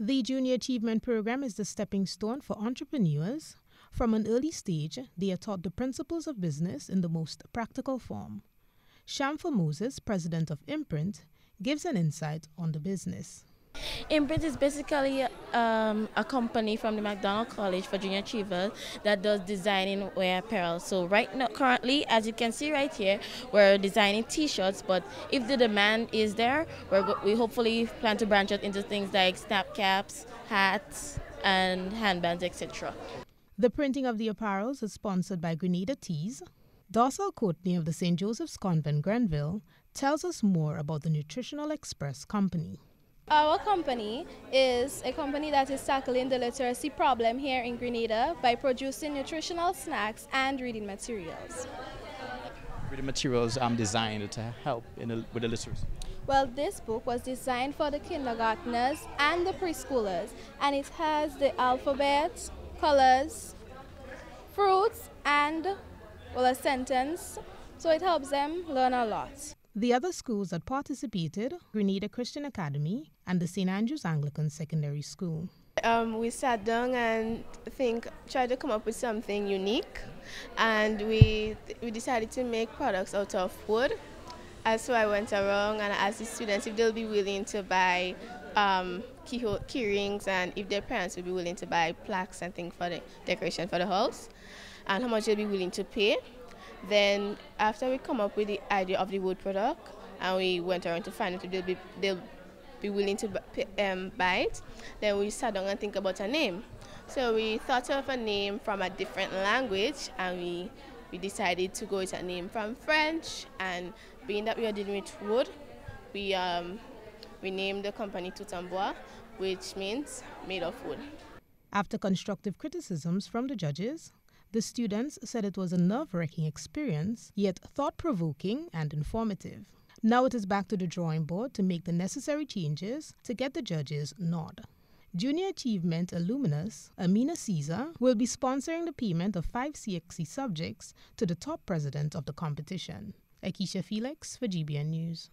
The Junior Achievement Program is the stepping stone for entrepreneurs. From an early stage, they are taught the principles of business in the most practical form. Shamfa Moses, president of Imprint, gives an insight on the business. Imprint is basically um, a company from the McDonald College for Junior Achievers that does designing wear apparel. So right now, currently, as you can see right here, we're designing T-shirts. But if the demand is there, we hopefully plan to branch out into things like snap caps, hats, and handbands, etc. The printing of the apparels is sponsored by Grenada Teas. Dorsal Courtney of the St. Joseph's Convent, Grenville, tells us more about the Nutritional Express Company. Our company is a company that is tackling the literacy problem here in Grenada by producing nutritional snacks and reading materials. Reading materials um, designed to help a, with the literacy. Well, this book was designed for the kindergartners and the preschoolers, and it has the alphabet, colors, fruits, and well, a sentence. So it helps them learn a lot. The other schools that participated Grenada Christian Academy and the St. Andrew's Anglican Secondary School. Um, we sat down and think, tried to come up with something unique, and we we decided to make products out of wood. And so I went around and asked the students if they'll be willing to buy um, key, key rings and if their parents would be willing to buy plaques and things for the decoration for the house, and how much they'll be willing to pay. Then after we come up with the idea of the wood product, and we went around to find out if they'll be, they'll be willing to um, buy it, then we sat down and think about a name. So we thought of a name from a different language, and we we decided to go with a name from French. And being that we are dealing with wood, we um, we named the company Tutambois, which means made of wood. After constructive criticisms from the judges, the students said it was a nerve wracking experience, yet thought provoking and informative. Now it is back to the drawing board to make the necessary changes to get the judges' nod. Junior Achievement Alumnus Amina Caesar, will be sponsoring the payment of five CXC subjects to the top president of the competition. Akisha Felix for GBN News.